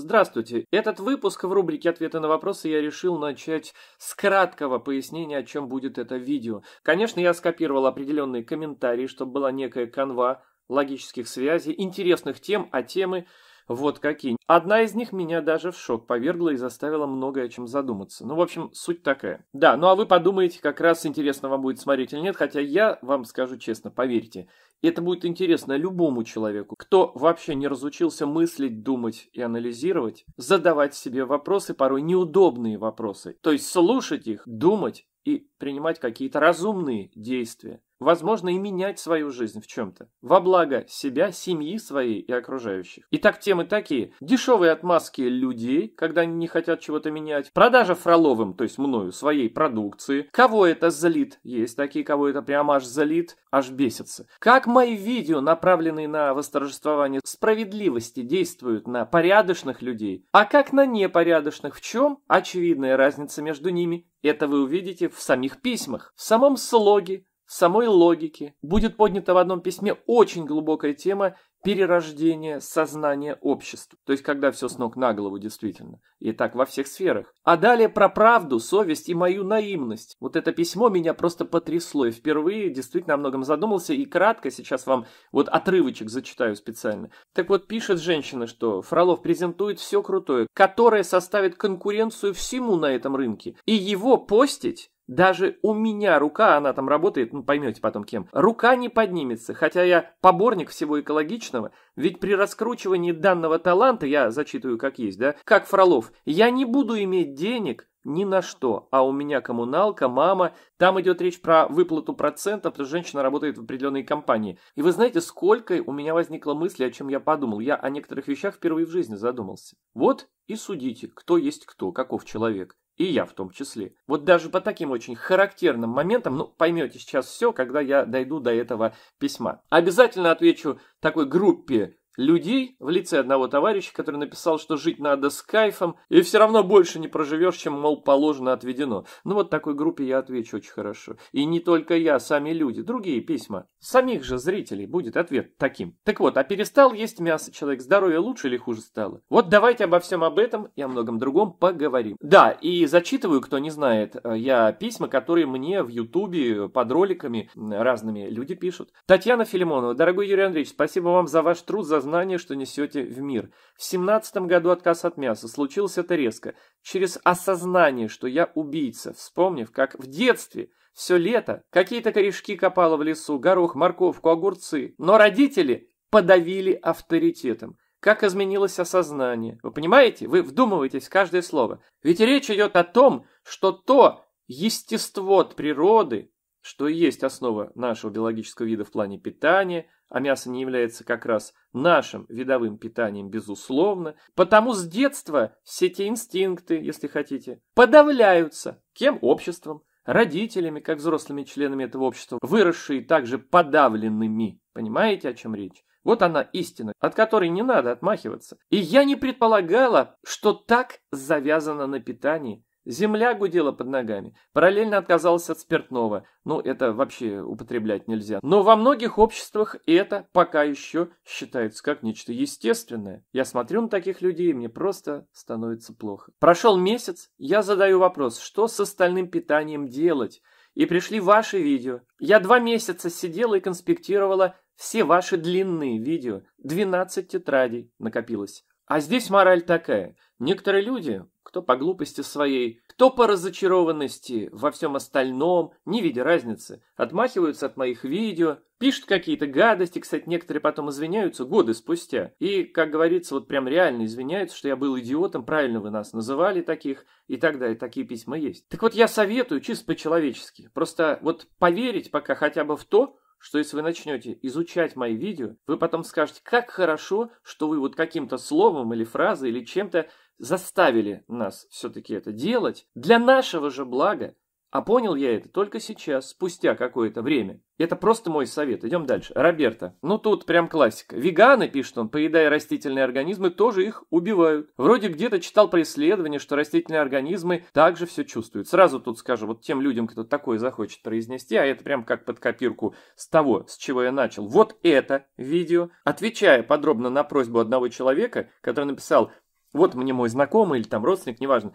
Здравствуйте. Этот выпуск в рубрике «Ответы на вопросы» я решил начать с краткого пояснения, о чем будет это видео. Конечно, я скопировал определенные комментарии, чтобы была некая канва логических связей, интересных тем, а темы – вот какие. Одна из них меня даже в шок повергла и заставила многое о чем задуматься. Ну, в общем, суть такая. Да, ну а вы подумаете, как раз интересно вам будет смотреть или нет, хотя я вам скажу честно, поверьте, это будет интересно любому человеку, кто вообще не разучился мыслить, думать и анализировать, задавать себе вопросы, порой неудобные вопросы. То есть слушать их, думать и принимать какие-то разумные действия возможно, и менять свою жизнь в чем-то, во благо себя, семьи своей и окружающих. Итак, темы такие. Дешевые отмазки людей, когда они не хотят чего-то менять. Продажа Фроловым, то есть мною, своей продукции. Кого это залит? Есть такие, кого это прямо аж залит, аж бесится. Как мои видео, направленные на восторжествование справедливости, действуют на порядочных людей, а как на непорядочных? В чем очевидная разница между ними? Это вы увидите в самих письмах, в самом слоге, самой логики будет поднята в одном письме очень глубокая тема перерождения сознания общества. То есть, когда все с ног на голову действительно. И так во всех сферах. А далее про правду, совесть и мою наивность. Вот это письмо меня просто потрясло. И впервые действительно о многом задумался. И кратко сейчас вам вот отрывочек зачитаю специально. Так вот, пишет женщина, что Фролов презентует все крутое, которое составит конкуренцию всему на этом рынке. И его постить даже у меня рука, она там работает, ну поймете потом кем, рука не поднимется, хотя я поборник всего экологичного, ведь при раскручивании данного таланта, я зачитываю как есть, да, как Фролов, я не буду иметь денег ни на что, а у меня коммуналка, мама, там идет речь про выплату процентов, потому что женщина работает в определенной компании. И вы знаете, сколько у меня возникло мысли, о чем я подумал, я о некоторых вещах впервые в жизни задумался. Вот и судите, кто есть кто, каков человек. И я в том числе. Вот даже по таким очень характерным моментам, ну, поймете сейчас все, когда я дойду до этого письма. Обязательно отвечу такой группе людей в лице одного товарища, который написал, что жить надо с кайфом, и все равно больше не проживешь, чем, мол, положено отведено. Ну вот такой группе я отвечу очень хорошо. И не только я, сами люди, другие письма. Самих же зрителей будет ответ таким. Так вот, а перестал есть мясо человек, здоровье лучше или хуже стало? Вот давайте обо всем об этом и о многом другом поговорим. Да, и зачитываю, кто не знает, э, я письма, которые мне в Ютубе э, под роликами разными люди пишут. Татьяна Филимонова, дорогой Юрий Андреевич, спасибо вам за ваш труд, за сознание, что несете в мир. В семнадцатом году отказ от мяса. Случилось это резко. Через осознание, что я убийца, вспомнив, как в детстве все лето какие-то корешки копала в лесу, горох, морковку, огурцы. Но родители подавили авторитетом. Как изменилось осознание. Вы понимаете? Вы вдумываетесь в каждое слово. Ведь речь идет о том, что то естество от природы, что и есть основа нашего биологического вида в плане питания, а мясо не является как раз нашим видовым питанием, безусловно, потому с детства все те инстинкты, если хотите, подавляются кем обществом, родителями, как взрослыми членами этого общества, выросшие также подавленными. Понимаете, о чем речь? Вот она истина, от которой не надо отмахиваться. И я не предполагала, что так завязано на питании, Земля гудела под ногами. Параллельно отказалась от спиртного. Ну, это вообще употреблять нельзя. Но во многих обществах это пока еще считается как нечто естественное. Я смотрю на таких людей, и мне просто становится плохо. Прошел месяц, я задаю вопрос, что с остальным питанием делать? И пришли ваши видео. Я два месяца сидела и конспектировала все ваши длинные видео. 12 тетрадей накопилось. А здесь мораль такая. Некоторые люди кто по глупости своей, кто по разочарованности во всем остальном, не видя разницы, отмахиваются от моих видео, пишут какие-то гадости, кстати, некоторые потом извиняются годы спустя, и, как говорится, вот прям реально извиняются, что я был идиотом, правильно вы нас называли таких, и так далее, такие письма есть. Так вот, я советую чисто по-человечески, просто вот поверить пока хотя бы в то, что если вы начнете изучать мои видео, вы потом скажете, как хорошо, что вы вот каким-то словом или фразой или чем-то заставили нас все-таки это делать для нашего же блага. А понял я это только сейчас, спустя какое-то время. Это просто мой совет. Идем дальше. Роберта. Ну тут прям классика. Веганы, пишет он, поедая растительные организмы, тоже их убивают. Вроде где-то читал про исследование, что растительные организмы также все чувствуют. Сразу тут скажу, вот тем людям, кто такое захочет произнести, а это прям как под копирку с того, с чего я начал. Вот это видео. Отвечая подробно на просьбу одного человека, который написал вот мне мой знакомый или там родственник, неважно,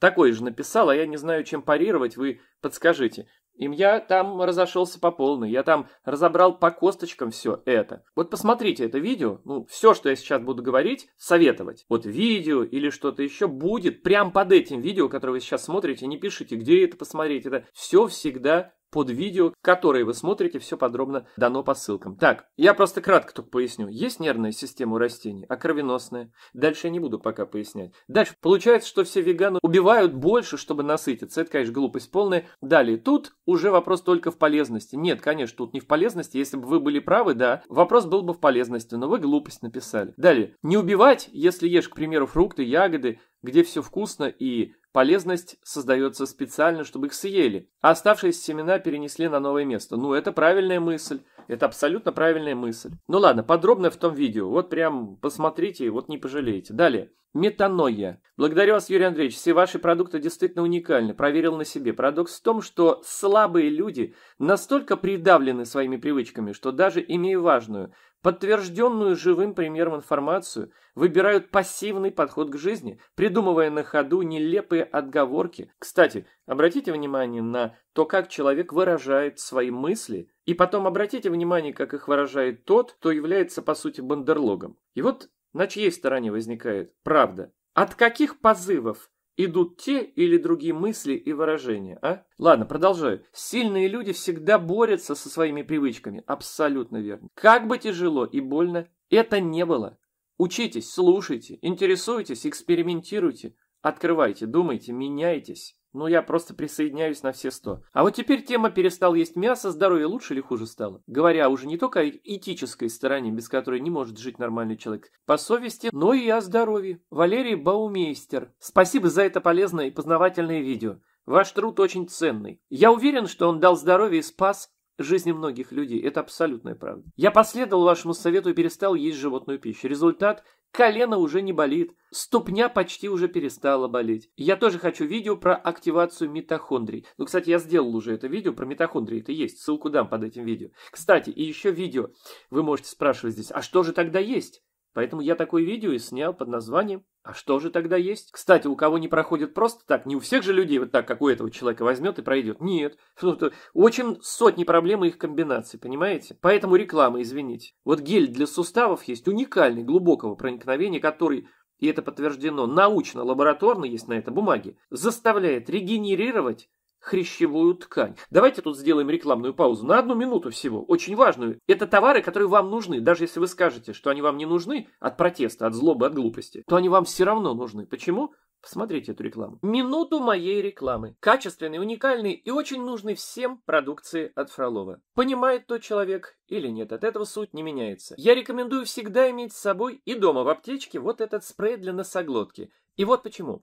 такой же написал, а я не знаю, чем парировать, вы подскажите. Им я там разошелся по полной, я там разобрал по косточкам все это. Вот посмотрите это видео, ну, все, что я сейчас буду говорить, советовать. Вот видео или что-то еще будет прям под этим видео, которое вы сейчас смотрите, не пишите, где это посмотреть. Это все всегда под видео, которые вы смотрите, все подробно дано по ссылкам. Так, я просто кратко только поясню. Есть нервная система у растений, а кровеносная. Дальше я не буду пока пояснять. Дальше получается, что все веганы убивают больше, чтобы насытиться. Это, конечно, глупость полная. Далее, тут уже вопрос только в полезности. Нет, конечно, тут не в полезности. Если бы вы были правы, да, вопрос был бы в полезности, но вы глупость написали. Далее, не убивать, если ешь, к примеру, фрукты, ягоды, где все вкусно и Полезность создается специально, чтобы их съели, а оставшиеся семена перенесли на новое место. Ну, это правильная мысль. Это абсолютно правильная мысль. Ну ладно, подробно в том видео. Вот прям посмотрите, вот не пожалеете. Далее. Метаноя. Благодарю вас, Юрий Андреевич. Все ваши продукты действительно уникальны. Проверил на себе. Парадокс в том, что слабые люди настолько придавлены своими привычками, что даже имея важную, Подтвержденную живым примером информацию выбирают пассивный подход к жизни, придумывая на ходу нелепые отговорки. Кстати, обратите внимание на то, как человек выражает свои мысли, и потом обратите внимание, как их выражает тот, кто является по сути бандерлогом. И вот на чьей стороне возникает правда? От каких позывов идут те или другие мысли и выражения, а? Ладно, продолжаю. Сильные люди всегда борются со своими привычками. Абсолютно верно. Как бы тяжело и больно это не было. Учитесь, слушайте, интересуйтесь, экспериментируйте, открывайте, думайте, меняйтесь. Ну, я просто присоединяюсь на все сто. А вот теперь тема «Перестал есть мясо, здоровье лучше или хуже стало?» Говоря уже не только о этической стороне, без которой не может жить нормальный человек, по совести, но и о здоровье. Валерий Баумейстер. Спасибо за это полезное и познавательное видео. Ваш труд очень ценный. Я уверен, что он дал здоровье и спас Жизни многих людей – это абсолютная правда. Я последовал вашему совету и перестал есть животную пищу. Результат – колено уже не болит, ступня почти уже перестала болеть. Я тоже хочу видео про активацию митохондрий. Ну, кстати, я сделал уже это видео про митохондрии, это есть, ссылку дам под этим видео. Кстати, и еще видео, вы можете спрашивать здесь, а что же тогда есть? Поэтому я такое видео и снял под названием «А что же тогда есть?». Кстати, у кого не проходит просто так, не у всех же людей вот так, как у этого человека возьмет и пройдет. Нет, ну, очень сотни проблем и их комбинаций, понимаете? Поэтому реклама, извините. Вот гель для суставов есть уникальный, глубокого проникновения, который и это подтверждено научно-лабораторно, есть на это бумаге, заставляет регенерировать хрящевую ткань. Давайте тут сделаем рекламную паузу на одну минуту всего, очень важную. Это товары, которые вам нужны, даже если вы скажете, что они вам не нужны от протеста, от злобы, от глупости, то они вам все равно нужны. Почему? Посмотрите эту рекламу. Минуту моей рекламы. Качественный, уникальный и очень нужный всем продукции от Фролова. Понимает тот человек или нет, от этого суть не меняется. Я рекомендую всегда иметь с собой и дома в аптечке вот этот спрей для носоглотки. И вот почему.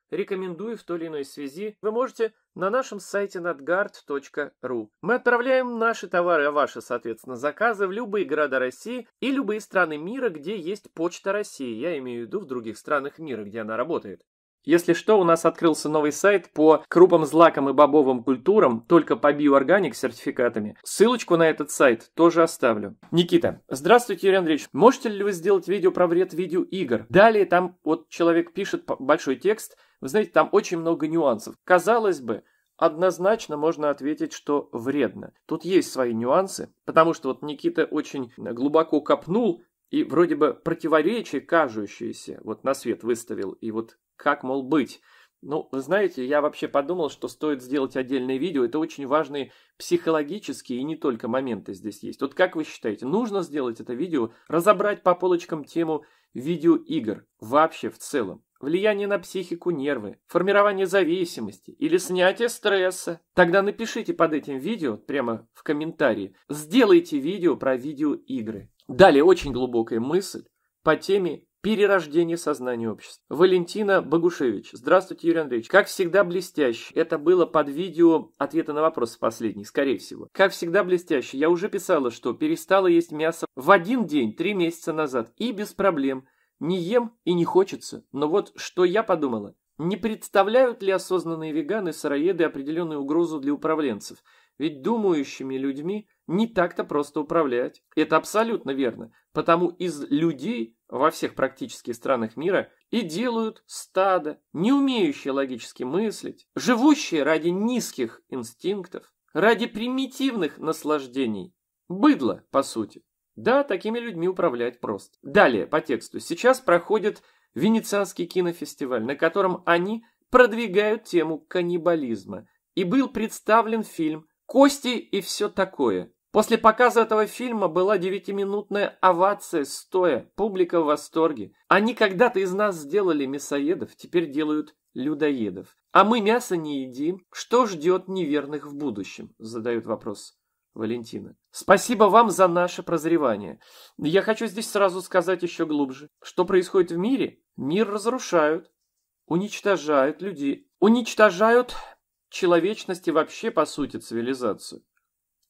рекомендую в той или иной связи, вы можете на нашем сайте nadgard.ru. Мы отправляем наши товары, а ваши, соответственно, заказы в любые города России и любые страны мира, где есть почта России. Я имею в виду в других странах мира, где она работает. Если что, у нас открылся новый сайт по крупам, злакам и бобовым культурам, только по биоорганик сертификатами. Ссылочку на этот сайт тоже оставлю. Никита, здравствуйте, Юрий Андреевич. Можете ли вы сделать видео про вред видеоигр? Далее там вот человек пишет большой текст. Вы знаете, там очень много нюансов. Казалось бы, Однозначно можно ответить, что вредно. Тут есть свои нюансы, потому что вот Никита очень глубоко копнул и вроде бы противоречия кажущиеся вот на свет выставил. И вот как, мол, быть. Ну, вы знаете, я вообще подумал, что стоит сделать отдельное видео. Это очень важные психологические и не только моменты здесь есть. Вот как вы считаете, нужно сделать это видео, разобрать по полочкам тему видеоигр вообще в целом? Влияние на психику, нервы, формирование зависимости или снятие стресса. Тогда напишите под этим видео, прямо в комментарии, сделайте видео про видеоигры. Далее очень глубокая мысль по теме перерождение сознания общества. Валентина Богушевич. Здравствуйте, Юрий Андреевич. Как всегда, блестяще. Это было под видео ответа на вопрос последний, скорее всего. Как всегда, блестяще. Я уже писала, что перестала есть мясо в один день три месяца назад и без проблем. Не ем и не хочется. Но вот что я подумала. Не представляют ли осознанные веганы-сыроеды определенную угрозу для управленцев? Ведь думающими людьми не так-то просто управлять. Это абсолютно верно. Потому из людей во всех практически странах мира и делают стадо, не умеющие логически мыслить, живущие ради низких инстинктов, ради примитивных наслаждений. Быдло, по сути. Да, такими людьми управлять просто. Далее, по тексту. Сейчас проходит Венецианский кинофестиваль, на котором они продвигают тему каннибализма. И был представлен фильм «Кости и все такое», После показа этого фильма была девятиминутная овация стоя, публика в восторге. Они когда-то из нас сделали мясоедов, теперь делают людоедов. А мы мясо не едим. Что ждет неверных в будущем? задает вопрос. Валентина. Спасибо вам за наше прозревание. Я хочу здесь сразу сказать еще глубже. Что происходит в мире? Мир разрушают, уничтожают людей, уничтожают человечность и вообще, по сути, цивилизацию.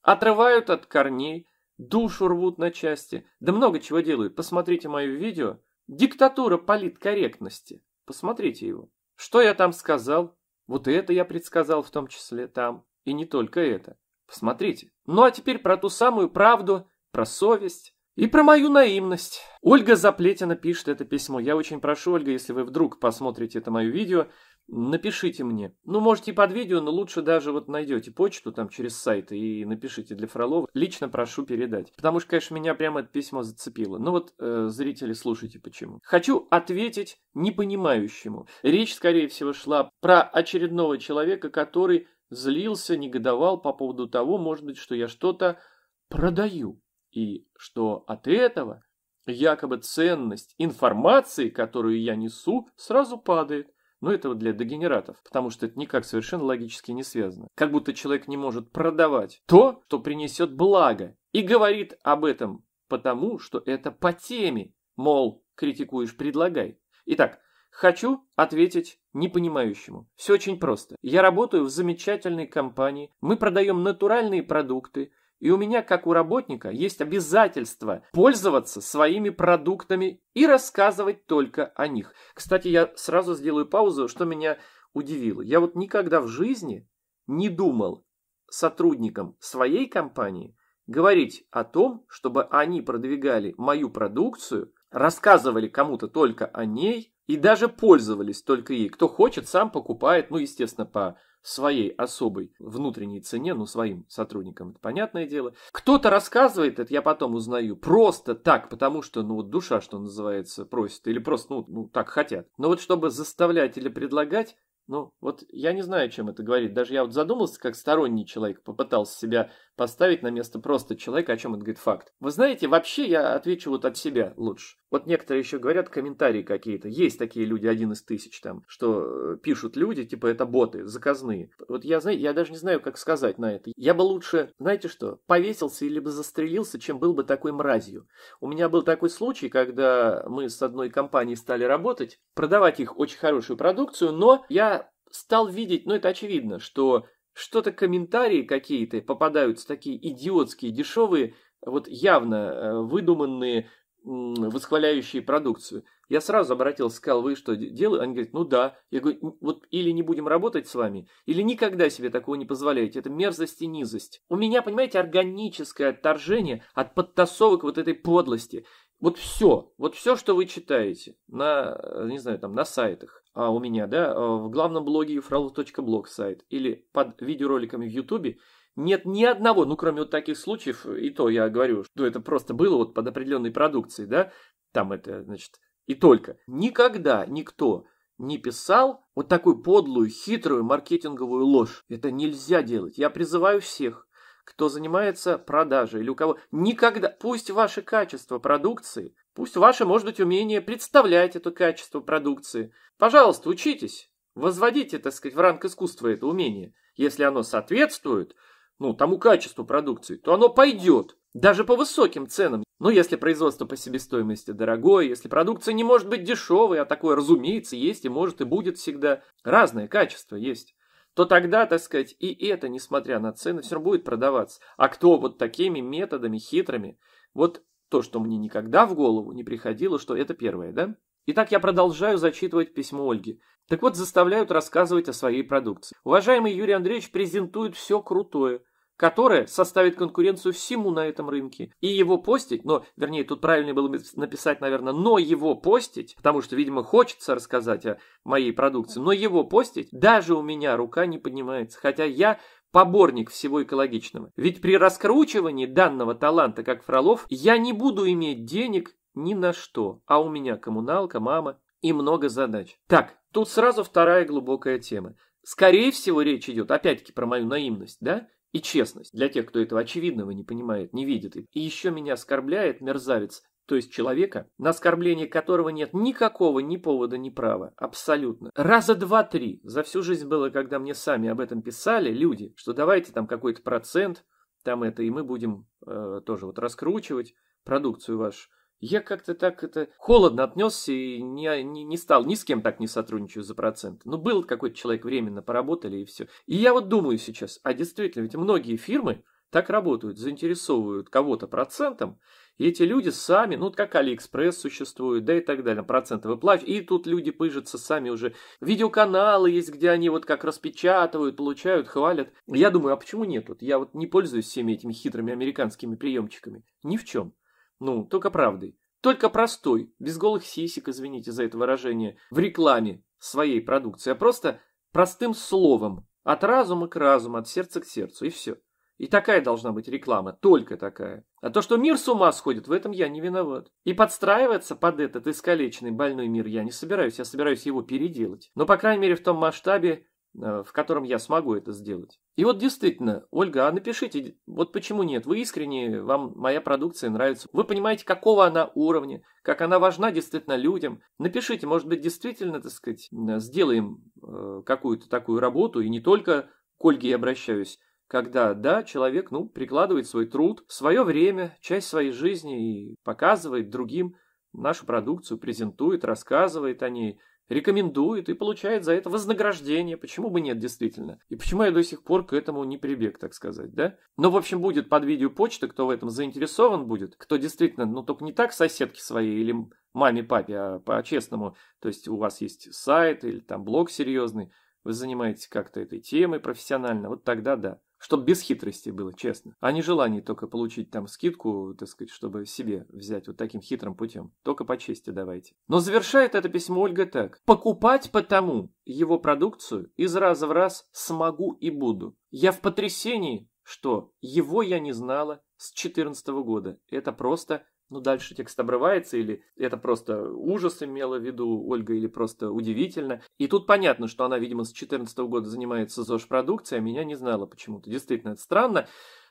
Отрывают от корней, душу рвут на части, да много чего делают. Посмотрите мое видео «Диктатура политкорректности». Посмотрите его. Что я там сказал? Вот это я предсказал в том числе там. И не только это. Посмотрите. Ну а теперь про ту самую правду, про совесть. И про мою наивность. Ольга Заплетина пишет это письмо. Я очень прошу, Ольга, если вы вдруг посмотрите это мое видео, напишите мне. Ну, можете под видео, но лучше даже вот найдете почту там через сайт и напишите для Фролова. Лично прошу передать. Потому что, конечно, меня прямо это письмо зацепило. Ну вот, э, зрители, слушайте почему. Хочу ответить непонимающему. Речь, скорее всего, шла про очередного человека, который злился, негодовал по поводу того, может быть, что я что-то продаю. И что от этого якобы ценность информации, которую я несу, сразу падает. Но вот для дегенератов, потому что это никак совершенно логически не связано. Как будто человек не может продавать то, что принесет благо, и говорит об этом потому, что это по теме, мол, критикуешь, предлагай. Итак, Хочу ответить непонимающему. Все очень просто. Я работаю в замечательной компании, мы продаем натуральные продукты, и у меня, как у работника, есть обязательство пользоваться своими продуктами и рассказывать только о них. Кстати, я сразу сделаю паузу, что меня удивило. Я вот никогда в жизни не думал сотрудникам своей компании говорить о том, чтобы они продвигали мою продукцию, рассказывали кому-то только о ней и даже пользовались только ей. Кто хочет, сам покупает, ну, естественно, по своей особой внутренней цене, ну, своим сотрудникам, это понятное дело. Кто-то рассказывает, это я потом узнаю, просто так, потому что, ну, вот душа, что называется, просит, или просто, ну, ну так хотят. Но вот чтобы заставлять или предлагать, ну, вот я не знаю, чем это говорит. Даже я вот задумался, как сторонний человек попытался себя поставить на место просто человека, о чем он говорит факт. Вы знаете, вообще я отвечу вот от себя лучше. Вот некоторые еще говорят комментарии какие-то. Есть такие люди, один из тысяч там, что э, пишут люди, типа это боты, заказные. Вот я, знаете, я даже не знаю, как сказать на это. Я бы лучше, знаете что, повесился или бы застрелился, чем был бы такой мразью. У меня был такой случай, когда мы с одной компанией стали работать, продавать их очень хорошую продукцию, но я стал видеть, ну это очевидно, что что-то комментарии какие-то попадаются такие идиотские, дешевые, вот явно э, выдуманные, восхваляющие продукцию. Я сразу обратился, сказал, вы что делаете? Они говорят, ну да. Я говорю, вот или не будем работать с вами, или никогда себе такого не позволяете. Это мерзость и низость. У меня, понимаете, органическое отторжение от подтасовок вот этой подлости. Вот все, вот все, что вы читаете на, э, не знаю, там, на сайтах, а у меня, да, э, в главном блоге ufralov.blog сайт или под видеороликами в Ютубе, нет ни одного, ну, кроме вот таких случаев, и то я говорю, что это просто было вот под определенной продукцией, да, там это, значит, и только. Никогда никто не писал вот такую подлую, хитрую маркетинговую ложь. Это нельзя делать. Я призываю всех кто занимается продажей или у кого никогда, пусть ваше качество продукции, пусть ваше, может быть, умение представлять это качество продукции. Пожалуйста, учитесь, возводите, так сказать, в ранг искусства это умение. Если оно соответствует, ну, тому качеству продукции, то оно пойдет, даже по высоким ценам. Но если производство по себестоимости дорогое, если продукция не может быть дешевой, а такое, разумеется, есть и может и будет всегда, разное качество есть то тогда, так сказать, и это, несмотря на цены, все равно будет продаваться. А кто вот такими методами хитрыми, вот то, что мне никогда в голову не приходило, что это первое, да? Итак, я продолжаю зачитывать письмо Ольги. Так вот, заставляют рассказывать о своей продукции. Уважаемый Юрий Андреевич презентует все крутое – которое составит конкуренцию всему на этом рынке. И его постить, но, вернее, тут правильно было бы написать, наверное, но его постить, потому что, видимо, хочется рассказать о моей продукции, но его постить, даже у меня рука не поднимается, хотя я поборник всего экологичного. Ведь при раскручивании данного таланта, как Фролов, я не буду иметь денег ни на что, а у меня коммуналка, мама и много задач. Так, тут сразу вторая глубокая тема. Скорее всего, речь идет опять-таки про мою наивность, да? и честность. Для тех, кто этого очевидного не понимает, не видит. И еще меня оскорбляет мерзавец, то есть человека, на оскорбление которого нет никакого ни повода, ни права. Абсолютно. Раза два-три. За всю жизнь было, когда мне сами об этом писали люди, что давайте там какой-то процент, там это, и мы будем э, тоже вот раскручивать продукцию вашу. Я как-то так это холодно отнесся и не, не, не стал, ни с кем так не сотрудничаю за процент. Ну, был какой-то человек временно, поработали и все. И я вот думаю сейчас, а действительно, ведь многие фирмы так работают, заинтересовывают кого-то процентом, и эти люди сами, ну, как Алиэкспресс существует, да и так далее, проценты выплачивают, и тут люди пыжатся сами уже. Видеоканалы есть, где они вот как распечатывают, получают, хвалят. Я думаю, а почему нет? Вот я вот не пользуюсь всеми этими хитрыми американскими приемчиками. Ни в чем. Ну, только правдой. Только простой, без голых сисек, извините за это выражение, в рекламе своей продукции, а просто простым словом. От разума к разуму, от сердца к сердцу, и все. И такая должна быть реклама, только такая. А то, что мир с ума сходит, в этом я не виноват. И подстраиваться под этот искалеченный больной мир я не собираюсь, я собираюсь его переделать. Но, по крайней мере, в том масштабе, э, в котором я смогу это сделать. И вот действительно, Ольга, а напишите, вот почему нет, вы искренне, вам моя продукция нравится, вы понимаете, какого она уровня, как она важна действительно людям. Напишите, может быть, действительно, так сказать, сделаем э, какую-то такую работу, и не только к Ольге я обращаюсь, когда, да, человек, ну, прикладывает свой труд, свое время, часть своей жизни и показывает другим нашу продукцию, презентует, рассказывает о ней – рекомендует и получает за это вознаграждение. Почему бы нет, действительно? И почему я до сих пор к этому не прибег, так сказать, да? Ну, в общем, будет под видео почта, кто в этом заинтересован будет, кто действительно, ну, только не так соседки своей или маме, папе, а по-честному. То есть у вас есть сайт или там блог серьезный, вы занимаетесь как-то этой темой профессионально, вот тогда да. Чтобы без хитрости было, честно. А не желание только получить там скидку, так сказать, чтобы себе взять вот таким хитрым путем. Только по чести давайте. Но завершает это письмо Ольга так. Покупать потому его продукцию из раза в раз смогу и буду. Я в потрясении, что его я не знала с 14 года. Это просто ну, дальше текст обрывается, или это просто ужас имела в виду Ольга, или просто удивительно. И тут понятно, что она, видимо, с 2014 года занимается ЗОЖ-продукцией, а меня не знала почему-то. Действительно, это странно.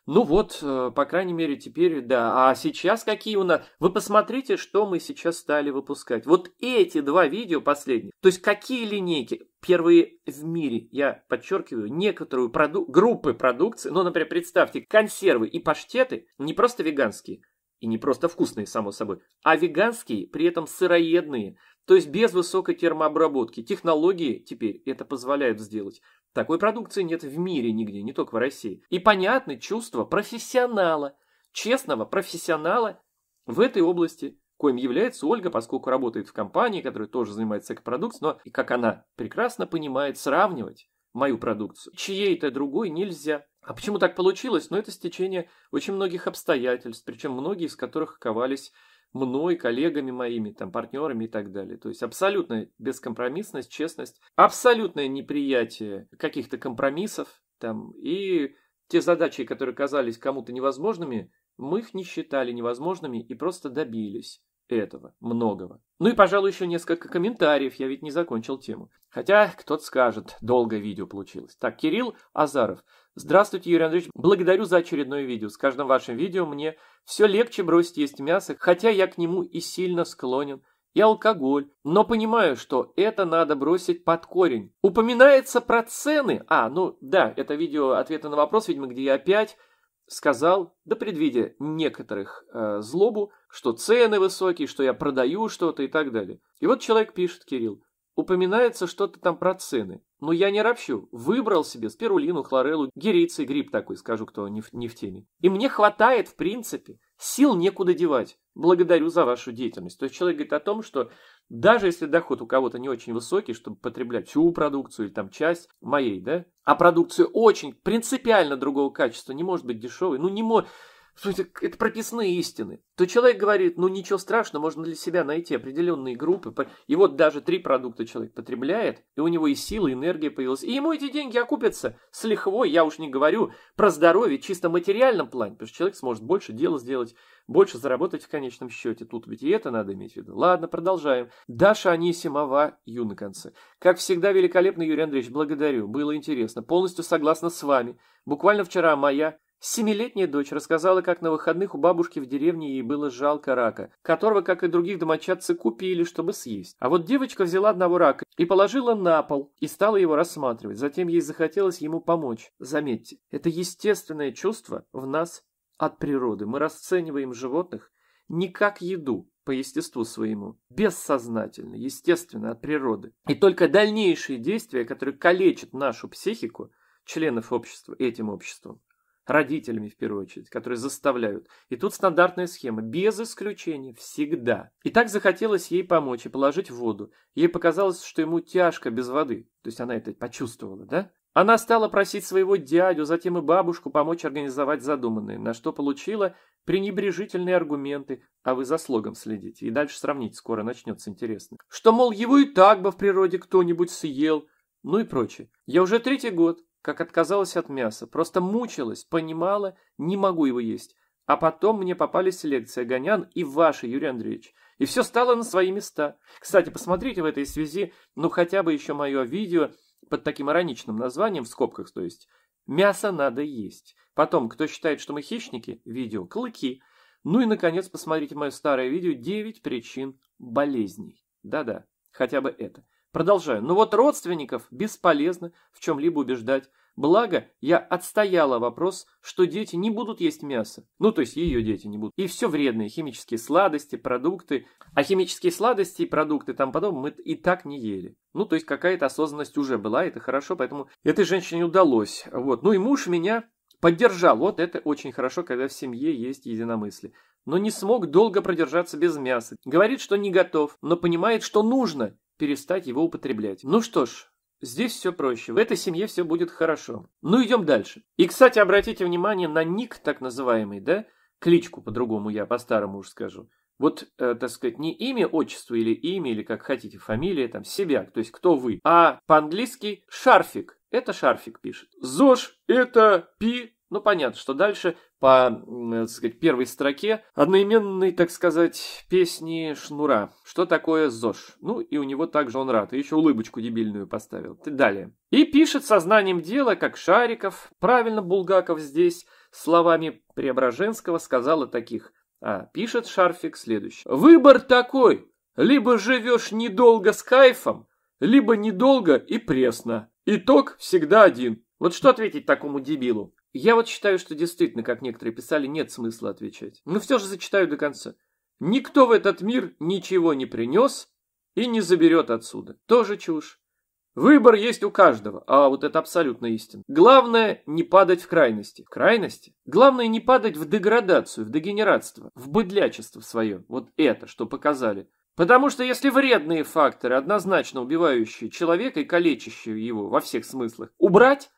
Ну вот, э, по крайней мере, теперь да. А сейчас какие у нас? Вы посмотрите, что мы сейчас стали выпускать. Вот эти два видео последние. То есть какие линейки? Первые в мире, я подчеркиваю, некоторые проду... группы продукции. Ну, например, представьте, консервы и паштеты не просто веганские, и не просто вкусные, само собой, а веганские, при этом сыроедные, то есть без высокой термообработки. Технологии теперь это позволяют сделать. Такой продукции нет в мире нигде, не только в России. И понятно чувство профессионала, честного профессионала в этой области, коим является Ольга, поскольку работает в компании, которая тоже занимается экопродукцией, но и как она прекрасно понимает, сравнивать мою продукцию. Чьей-то другой нельзя. А почему так получилось? Ну, это стечение очень многих обстоятельств, причем многие из которых ковались мной, коллегами моими, там, партнерами и так далее. То есть абсолютная бескомпромиссность, честность, абсолютное неприятие каких-то компромиссов там, и те задачи, которые казались кому-то невозможными, мы их не считали невозможными и просто добились этого, многого. Ну и, пожалуй, еще несколько комментариев, я ведь не закончил тему. Хотя кто-то скажет, долго видео получилось. Так, Кирилл Азаров. Здравствуйте, Юрий Андреевич. Благодарю за очередное видео. С каждым вашим видео мне все легче бросить есть мясо, хотя я к нему и сильно склонен и алкоголь, но понимаю, что это надо бросить под корень. Упоминается про цены. А, ну да, это видео ответа на вопрос, видимо, где я опять сказал, да предвидя некоторых э, злобу, что цены высокие, что я продаю что-то и так далее. И вот человек пишет, Кирилл, упоминается что-то там про цены. Но я не ропщу, выбрал себе спирулину, хлореллу, герицей, гриб такой, скажу, кто не в, не в теме. И мне хватает, в принципе, сил некуда девать. Благодарю за вашу деятельность. То есть человек говорит о том, что даже если доход у кого-то не очень высокий, чтобы потреблять всю продукцию или там часть моей, да, а продукция очень принципиально другого качества не может быть дешевой, ну не может это прописные истины, то человек говорит, ну ничего страшного, можно для себя найти определенные группы. И вот даже три продукта человек потребляет, и у него и сила, и энергия появилась. И ему эти деньги окупятся с лихвой, я уж не говорю про здоровье чисто материальном плане, потому что человек сможет больше дела сделать, больше заработать в конечном счете. Тут ведь и это надо иметь в виду. Ладно, продолжаем. Даша Анисимова, Ю на конце. Как всегда, великолепный Юрий Андреевич, благодарю. Было интересно. Полностью согласна с вами. Буквально вчера моя Семилетняя дочь рассказала, как на выходных у бабушки в деревне ей было жалко рака, которого, как и других домочадцы, купили, чтобы съесть. А вот девочка взяла одного рака и положила на пол, и стала его рассматривать. Затем ей захотелось ему помочь. Заметьте, это естественное чувство в нас от природы. Мы расцениваем животных не как еду, по естеству своему, бессознательно, естественно, от природы. И только дальнейшие действия, которые калечат нашу психику, членов общества, этим обществом, родителями в первую очередь, которые заставляют. И тут стандартная схема, без исключения, всегда. И так захотелось ей помочь и положить в воду. Ей показалось, что ему тяжко без воды. То есть она это почувствовала, да? Она стала просить своего дядю, затем и бабушку помочь организовать задуманное, на что получила пренебрежительные аргументы, а вы за слогом следите, и дальше сравнить скоро начнется интересно. Что, мол, его и так бы в природе кто-нибудь съел, ну и прочее. Я уже третий год как отказалась от мяса, просто мучилась, понимала, не могу его есть. А потом мне попались лекции Гонян и ваши, Юрий Андреевич. И все стало на свои места. Кстати, посмотрите в этой связи, ну хотя бы еще мое видео под таким ироничным названием, в скобках, то есть. Мясо надо есть. Потом, кто считает, что мы хищники, видео «Клыки». Ну и, наконец, посмотрите мое старое видео «9 причин болезней». Да-да, хотя бы это. Продолжаю. Но «Ну вот родственников бесполезно в чем-либо убеждать. Благо, я отстояла вопрос, что дети не будут есть мясо. Ну, то есть ее дети не будут. И все вредные. Химические сладости, продукты. А химические сладости и продукты там потом мы и так не ели. Ну, то есть какая-то осознанность уже была, это хорошо, поэтому этой женщине удалось. Вот. Ну и муж меня поддержал. Вот это очень хорошо, когда в семье есть единомыслие. Но не смог долго продержаться без мяса. Говорит, что не готов, но понимает, что нужно перестать его употреблять. Ну что ж, Здесь все проще, в этой семье все будет хорошо. Ну, идем дальше. И, кстати, обратите внимание на ник, так называемый, да? Кличку по-другому я, по-старому уж скажу. Вот, э, так сказать, не имя, отчество или имя, или как хотите, фамилия, там, себя, то есть кто вы, а по-английски шарфик. Это шарфик пишет. ЗОЖ – это пи ну, понятно, что дальше по, э, так сказать, первой строке одноименной, так сказать, песни Шнура. Что такое ЗОЖ? Ну, и у него также он рад. И еще улыбочку дебильную поставил. далее. И пишет сознанием дела, как Шариков. Правильно Булгаков здесь словами Преображенского сказал о таких. А пишет Шарфик следующее. Выбор такой. Либо живешь недолго с кайфом, либо недолго и пресно. Итог всегда один. Вот что ответить такому дебилу? Я вот считаю, что действительно, как некоторые писали, нет смысла отвечать. Но все же зачитаю до конца. Никто в этот мир ничего не принес и не заберет отсюда. Тоже чушь. Выбор есть у каждого, а вот это абсолютно истина. Главное не падать в крайности. В крайности? Главное не падать в деградацию, в дегенератство, в быдлячество свое. Вот это, что показали. Потому что если вредные факторы, однозначно убивающие человека и калечащие его во всех смыслах, убрать,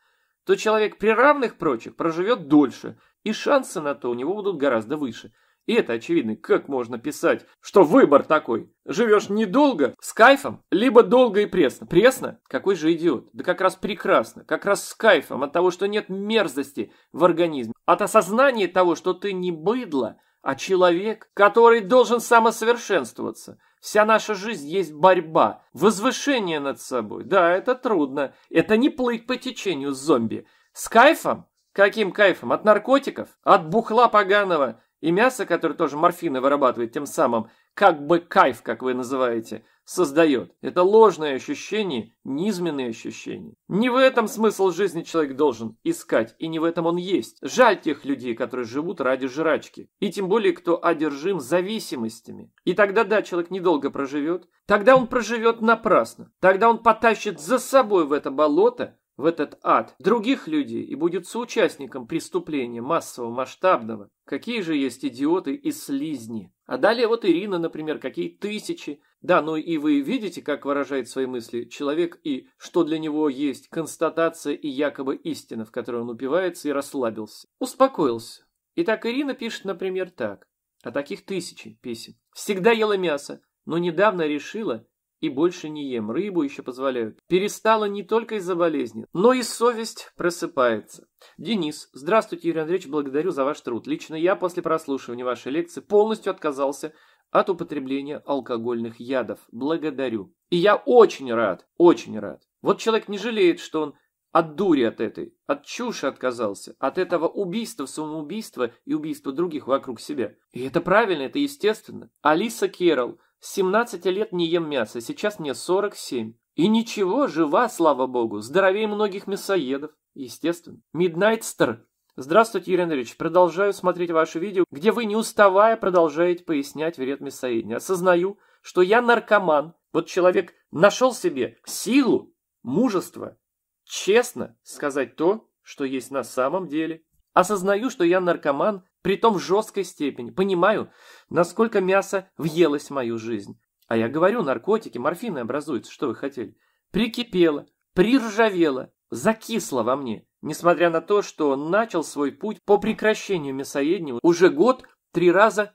то человек при равных прочих проживет дольше, и шансы на то у него будут гораздо выше. И это очевидно, как можно писать, что выбор такой. Живешь недолго, с кайфом, либо долго и пресно. Пресно? Какой же идиот. Да как раз прекрасно, как раз с кайфом от того, что нет мерзости в организме. От осознания того, что ты не быдло, а человек, который должен самосовершенствоваться – Вся наша жизнь есть борьба, возвышение над собой. Да, это трудно. Это не плыть по течению с зомби. С кайфом? Каким кайфом? От наркотиков? От бухла поганого и мяса, которое тоже морфины вырабатывает тем самым – как бы кайф, как вы называете, создает. Это ложное ощущение, низменные ощущения. Не в этом смысл жизни человек должен искать, и не в этом он есть. Жаль тех людей, которые живут ради жрачки, и тем более, кто одержим зависимостями. И тогда, да, человек недолго проживет, тогда он проживет напрасно, тогда он потащит за собой в это болото в этот ад других людей и будет соучастником преступления массового масштабного. Какие же есть идиоты и слизни. А далее вот Ирина, например, какие тысячи. Да, ну и вы видите, как выражает свои мысли человек и что для него есть констатация и якобы истина, в которой он упивается и расслабился. Успокоился. Итак, Ирина пишет, например, так. А таких тысячи писем. Всегда ела мясо, но недавно решила, и больше не ем, рыбу еще позволяют. Перестала не только из-за болезни, но и совесть просыпается. Денис, здравствуйте, Юрий Андреевич, благодарю за ваш труд. Лично я после прослушивания вашей лекции полностью отказался от употребления алкогольных ядов. Благодарю. И я очень рад, очень рад. Вот человек не жалеет, что он от дури от этой, от чуши отказался, от этого убийства, самоубийства и убийства других вокруг себя. И это правильно, это естественно. Алиса Керол с 17 лет не ем мясо, сейчас мне 47. И ничего, жива, слава богу, здоровее многих мясоедов, естественно. Миднайтстер. Здравствуйте, Юрий Андреевич. Продолжаю смотреть ваше видео, где вы, не уставая, продолжаете пояснять вред мясоедения. Осознаю, что я наркоман. Вот человек нашел себе силу, мужество, честно сказать то, что есть на самом деле. Осознаю, что я наркоман Притом в жесткой степени. Понимаю, насколько мясо въелось в мою жизнь. А я говорю, наркотики, морфины образуются, что вы хотели. Прикипело, приржавело, закисло во мне. Несмотря на то, что начал свой путь по прекращению мясоедения уже год три раза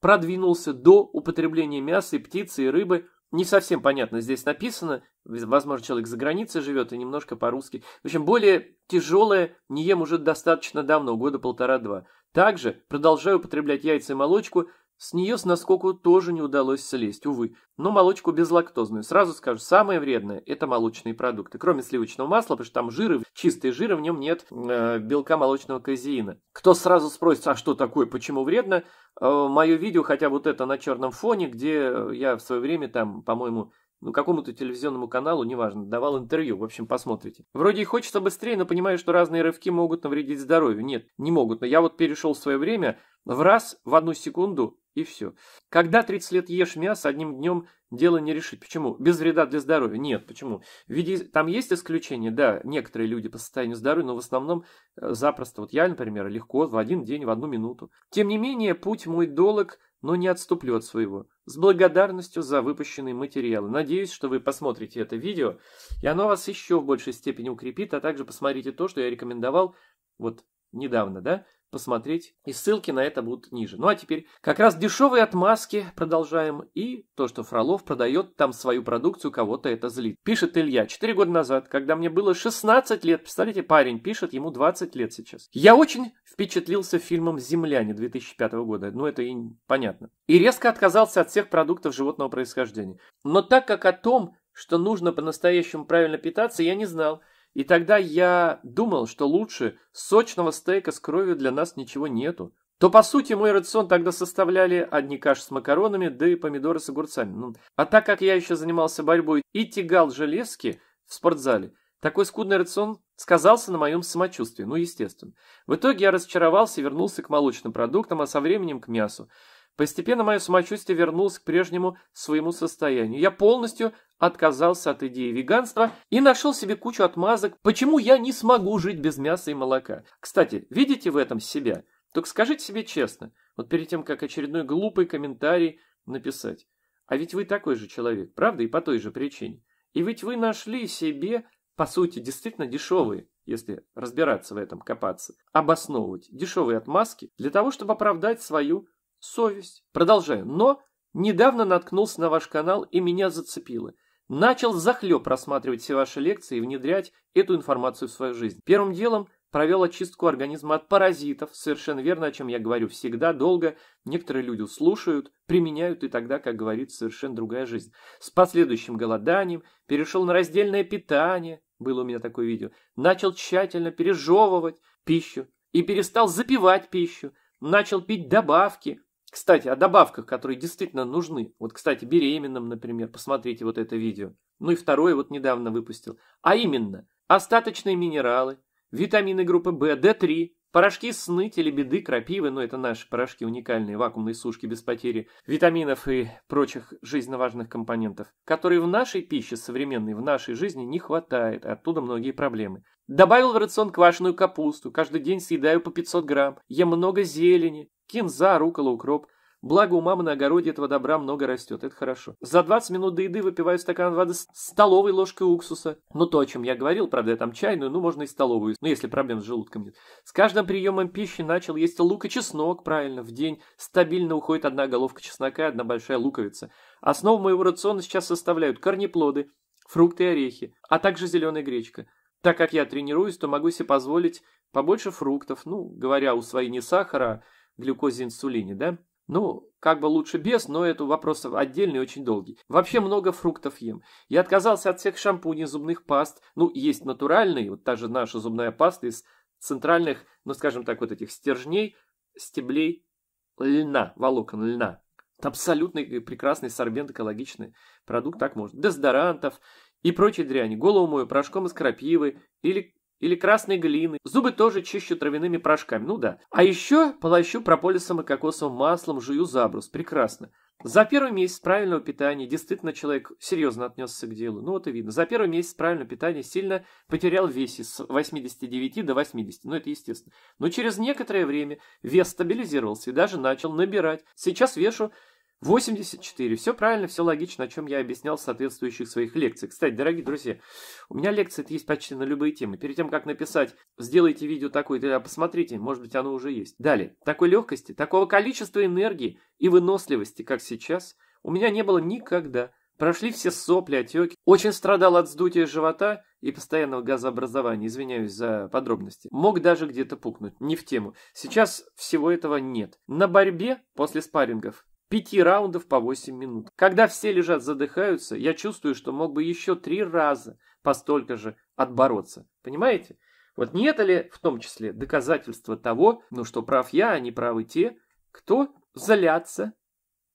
продвинулся до употребления мяса и птицы и рыбы не совсем понятно здесь написано. Возможно, человек за границей живет и немножко по-русски. В общем, более тяжелое не ем уже достаточно давно, года полтора-два. Также продолжаю употреблять яйца и молочку, с нее с наскоку тоже не удалось слезть, увы, но молочку безлактозную. Сразу скажу, самое вредное – это молочные продукты, кроме сливочного масла, потому что там жиры, чистые жиры, в нем нет э, белка молочного казеина. Кто сразу спросит, а что такое, почему вредно? Э, мое видео, хотя вот это на черном фоне, где я в свое время там, по-моему, ну, какому-то телевизионному каналу, неважно, давал интервью, в общем, посмотрите. Вроде и хочется быстрее, но понимаю, что разные рывки могут навредить здоровью. Нет, не могут, но я вот перешел в свое время в раз, в одну секунду, и все. Когда 30 лет ешь мясо, одним днем дело не решить. Почему? Без вреда для здоровья. Нет, почему? В Там есть исключения, да, некоторые люди по состоянию здоровья, но в основном э, запросто. Вот я, например, легко в один день, в одну минуту. Тем не менее, путь мой долг – но не отступлю от своего. С благодарностью за выпущенные материалы. Надеюсь, что вы посмотрите это видео, и оно вас еще в большей степени укрепит, а также посмотрите то, что я рекомендовал вот недавно, да, посмотреть, и ссылки на это будут ниже. Ну а теперь как раз дешевые отмазки продолжаем, и то, что Фролов продает там свою продукцию, кого-то это злит. Пишет Илья, 4 года назад, когда мне было 16 лет, представляете, парень пишет, ему 20 лет сейчас. Я очень впечатлился фильмом «Земляне» 2005 года, ну это и понятно. И резко отказался от всех продуктов животного происхождения. Но так как о том, что нужно по-настоящему правильно питаться, я не знал – и тогда я думал, что лучше сочного стейка с кровью для нас ничего нету. То, по сути, мой рацион тогда составляли одни каши с макаронами, да и помидоры с огурцами. Ну, а так как я еще занимался борьбой и тягал железки в спортзале, такой скудный рацион сказался на моем самочувствии, ну, естественно. В итоге я разочаровался и вернулся к молочным продуктам, а со временем к мясу. Постепенно мое самочувствие вернулось к прежнему своему состоянию. Я полностью отказался от идеи веганства и нашел себе кучу отмазок, почему я не смогу жить без мяса и молока. Кстати, видите в этом себя? Только скажите себе честно, вот перед тем, как очередной глупый комментарий написать. А ведь вы такой же человек, правда, и по той же причине. И ведь вы нашли себе, по сути, действительно дешевые если разбираться в этом, копаться, обосновывать дешевые отмазки для того, чтобы оправдать свою совесть. Продолжаю. Но недавно наткнулся на ваш канал и меня зацепило. Начал захлеб просматривать все ваши лекции и внедрять эту информацию в свою жизнь. Первым делом провел очистку организма от паразитов. Совершенно верно, о чем я говорю всегда, долго. Некоторые люди слушают, применяют, и тогда, как говорится, совершенно другая жизнь. С последующим голоданием перешел на раздельное питание. Было у меня такое видео. Начал тщательно пережевывать пищу и перестал запивать пищу. Начал пить добавки, кстати, о добавках, которые действительно нужны. Вот, кстати, беременным, например, посмотрите вот это видео. Ну и второе вот недавно выпустил. А именно, остаточные минералы, витамины группы В, д 3 порошки сны, телебеды, крапивы, ну это наши порошки уникальные, вакуумные сушки без потери витаминов и прочих жизненно важных компонентов, которые в нашей пище современной, в нашей жизни не хватает, оттуда многие проблемы. Добавил в рацион квашеную капусту, каждый день съедаю по 500 грамм, ем много зелени, кинза, рукола, укроп. Благо, у мамы на огороде этого добра много растет, это хорошо. За 20 минут до еды выпиваю стакан воды с столовой ложкой уксуса. Ну, то, о чем я говорил, правда, я там чайную, ну, можно и столовую, ну, если проблем с желудком нет. С каждым приемом пищи начал есть лук и чеснок, правильно, в день. Стабильно уходит одна головка чеснока и одна большая луковица. Основу моего рациона сейчас составляют корнеплоды, фрукты и орехи, а также зеленая гречка. Так как я тренируюсь, то могу себе позволить побольше фруктов, ну, говоря, у своей не сахара, а глюкозе-инсулине, да? Ну, как бы лучше без, но это вопрос отдельный, очень долгий. Вообще много фруктов ем. Я отказался от всех шампуней, зубных паст. Ну, есть натуральные, вот та же наша зубная паста из центральных, ну, скажем так, вот этих стержней, стеблей льна, волокон льна. Это абсолютный прекрасный сорбент, экологичный продукт, так можно. Дезодорантов и прочей дряни. Голову мою порошком из крапивы или или красной глины. Зубы тоже чищу травяными порошками, ну да. А еще полощу прополисом и кокосовым маслом, жую забрус. Прекрасно. За первый месяц правильного питания действительно человек серьезно отнесся к делу. Ну вот и видно. За первый месяц правильного питания сильно потерял вес весе с 89 до 80. Ну это естественно. Но через некоторое время вес стабилизировался и даже начал набирать. Сейчас вешу 84. Все правильно, все логично, о чем я объяснял в соответствующих своих лекциях. Кстати, дорогие друзья, у меня лекции есть почти на любые темы. Перед тем, как написать, сделайте видео такое тогда посмотрите, может быть, оно уже есть. Далее. Такой легкости, такого количества энергии и выносливости, как сейчас, у меня не было никогда. Прошли все сопли, отеки. Очень страдал от сдутия живота и постоянного газообразования. Извиняюсь за подробности. Мог даже где-то пукнуть. Не в тему. Сейчас всего этого нет. На борьбе после спаррингов Пяти раундов по 8 минут. Когда все лежат задыхаются, я чувствую, что мог бы еще три раза по столько же отбороться. Понимаете? Вот не это ли в том числе доказательство того, ну что прав я, а не правы те, кто злятся,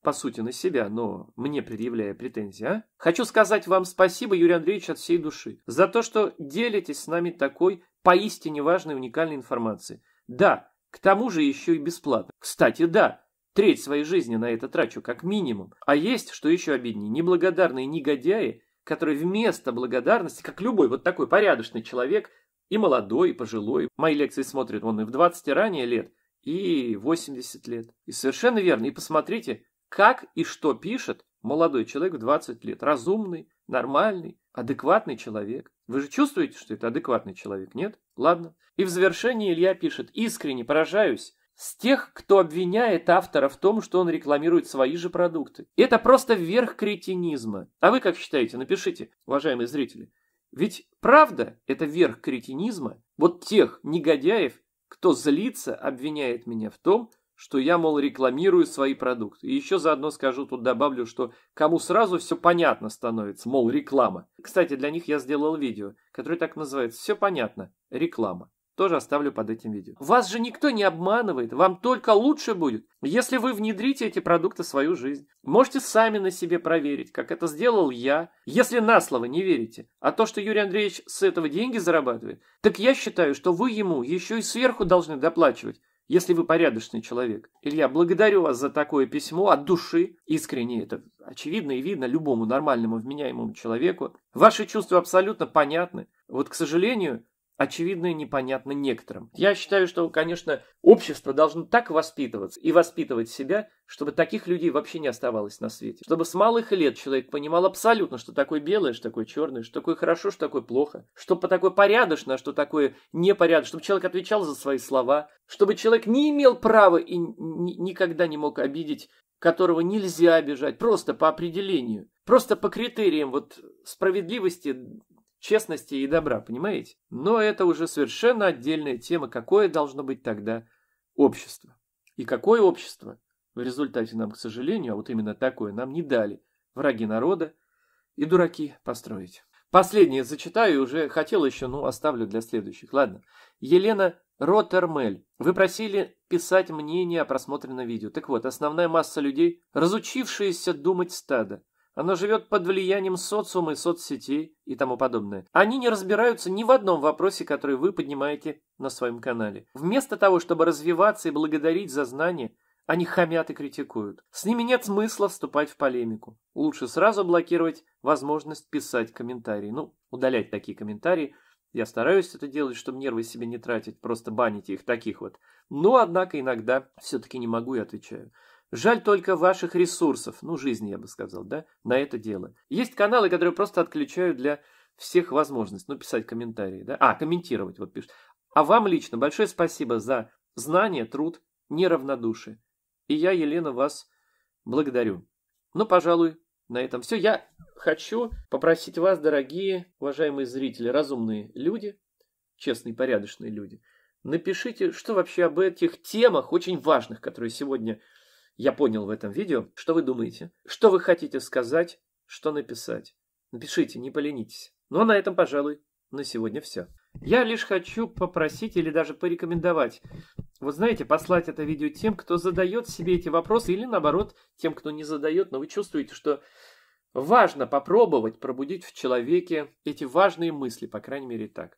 по сути, на себя, но мне предъявляя претензии, а? Хочу сказать вам спасибо, Юрий Андреевич, от всей души, за то, что делитесь с нами такой поистине важной уникальной информацией. Да, к тому же еще и бесплатно. Кстати, да, Треть своей жизни на это трачу, как минимум. А есть, что еще обиднее, неблагодарные негодяи, которые вместо благодарности, как любой вот такой порядочный человек, и молодой, и пожилой, мои лекции смотрят он и в 20 ранее лет, и 80 лет. И совершенно верно. И посмотрите, как и что пишет молодой человек в 20 лет. Разумный, нормальный, адекватный человек. Вы же чувствуете, что это адекватный человек, нет? Ладно. И в завершении Илья пишет, искренне поражаюсь с тех, кто обвиняет автора в том, что он рекламирует свои же продукты. Это просто верх кретинизма. А вы как считаете? Напишите, уважаемые зрители. Ведь правда – это верх кретинизма вот тех негодяев, кто злится, обвиняет меня в том, что я, мол, рекламирую свои продукты. И еще заодно скажу, тут добавлю, что кому сразу все понятно становится, мол, реклама. Кстати, для них я сделал видео, которое так называется «Все понятно. Реклама» тоже оставлю под этим видео. Вас же никто не обманывает, вам только лучше будет, если вы внедрите эти продукты в свою жизнь. Можете сами на себе проверить, как это сделал я. Если на слово не верите, а то, что Юрий Андреевич с этого деньги зарабатывает, так я считаю, что вы ему еще и сверху должны доплачивать, если вы порядочный человек. Илья, благодарю вас за такое письмо от души. Искренне это очевидно и видно любому нормальному вменяемому человеку. Ваши чувства абсолютно понятны. Вот, к сожалению, очевидно и непонятно некоторым. Я считаю, что, конечно, общество должно так воспитываться и воспитывать себя, чтобы таких людей вообще не оставалось на свете. Чтобы с малых лет человек понимал абсолютно, что такое белое, что такое черное, что такое хорошо, что такое плохо, что по такое порядочно, а что такое непорядочно, чтобы человек отвечал за свои слова, чтобы человек не имел права и никогда не мог обидеть которого нельзя обижать, просто по определению, просто по критериям вот справедливости, честности и добра, понимаете? Но это уже совершенно отдельная тема, какое должно быть тогда общество. И какое общество в результате нам, к сожалению, а вот именно такое нам не дали враги народа и дураки построить. Последнее зачитаю, уже хотел еще, ну оставлю для следующих. Ладно. Елена Ротермель. Вы просили писать мнение о просмотренном видео. Так вот, основная масса людей, разучившиеся думать стадо, оно живет под влиянием социума и соцсетей и тому подобное. Они не разбираются ни в одном вопросе, который вы поднимаете на своем канале. Вместо того, чтобы развиваться и благодарить за знания, они хамят и критикуют. С ними нет смысла вступать в полемику. Лучше сразу блокировать возможность писать комментарии. Ну, удалять такие комментарии. Я стараюсь это делать, чтобы нервы себе не тратить, просто баните их таких вот. Но, однако, иногда все-таки не могу и отвечаю. Жаль только ваших ресурсов, ну, жизни, я бы сказал, да, на это дело. Есть каналы, которые просто отключают для всех возможность, ну, писать комментарии, да, а, комментировать, вот пишет. А вам лично большое спасибо за знание, труд, неравнодушие. И я, Елена, вас благодарю. Ну, пожалуй, на этом все. Я хочу попросить вас, дорогие, уважаемые зрители, разумные люди, честные, порядочные люди, напишите, что вообще об этих темах очень важных, которые сегодня я понял в этом видео. Что вы думаете? Что вы хотите сказать? Что написать? Напишите, не поленитесь. Ну а на этом, пожалуй, на сегодня все. Я лишь хочу попросить или даже порекомендовать, вот знаете, послать это видео тем, кто задает себе эти вопросы, или наоборот, тем, кто не задает, но вы чувствуете, что важно попробовать пробудить в человеке эти важные мысли, по крайней мере так.